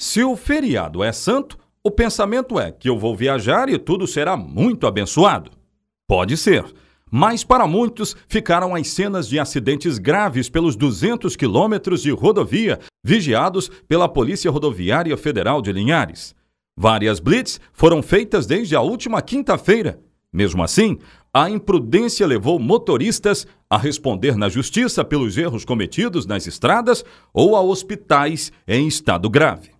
Se o feriado é santo, o pensamento é que eu vou viajar e tudo será muito abençoado. Pode ser, mas para muitos ficaram as cenas de acidentes graves pelos 200 quilômetros de rodovia vigiados pela Polícia Rodoviária Federal de Linhares. Várias blitz foram feitas desde a última quinta-feira. Mesmo assim, a imprudência levou motoristas a responder na justiça pelos erros cometidos nas estradas ou a hospitais em estado grave.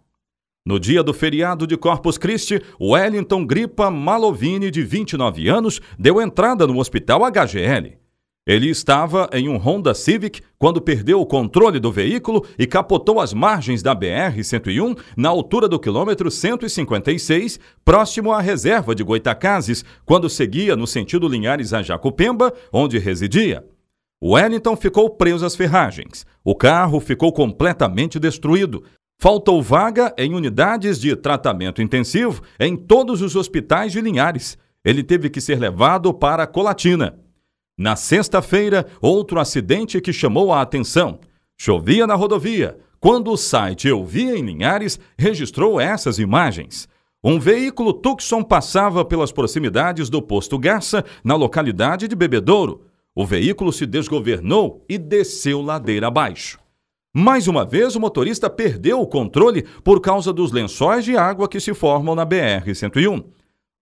No dia do feriado de Corpus Christi, Wellington Gripa Malovini, de 29 anos, deu entrada no hospital HGL. Ele estava em um Honda Civic quando perdeu o controle do veículo e capotou as margens da BR-101 na altura do quilômetro 156, próximo à reserva de Goitacazes, quando seguia no sentido Linhares a Jacupemba, onde residia. Wellington ficou preso às ferragens. O carro ficou completamente destruído. Faltou vaga em unidades de tratamento intensivo em todos os hospitais de Linhares. Ele teve que ser levado para Colatina. Na sexta-feira, outro acidente que chamou a atenção. Chovia na rodovia. Quando o site Eu Via em Linhares registrou essas imagens. Um veículo Tucson passava pelas proximidades do posto Garça, na localidade de Bebedouro. O veículo se desgovernou e desceu ladeira abaixo. Mais uma vez, o motorista perdeu o controle por causa dos lençóis de água que se formam na BR-101.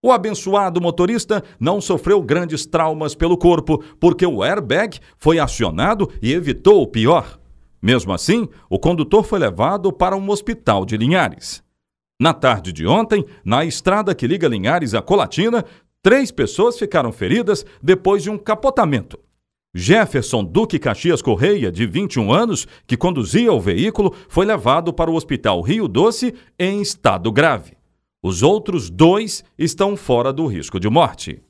O abençoado motorista não sofreu grandes traumas pelo corpo, porque o airbag foi acionado e evitou o pior. Mesmo assim, o condutor foi levado para um hospital de Linhares. Na tarde de ontem, na estrada que liga Linhares a Colatina, três pessoas ficaram feridas depois de um capotamento. Jefferson Duque Caxias Correia, de 21 anos, que conduzia o veículo, foi levado para o Hospital Rio Doce em estado grave. Os outros dois estão fora do risco de morte.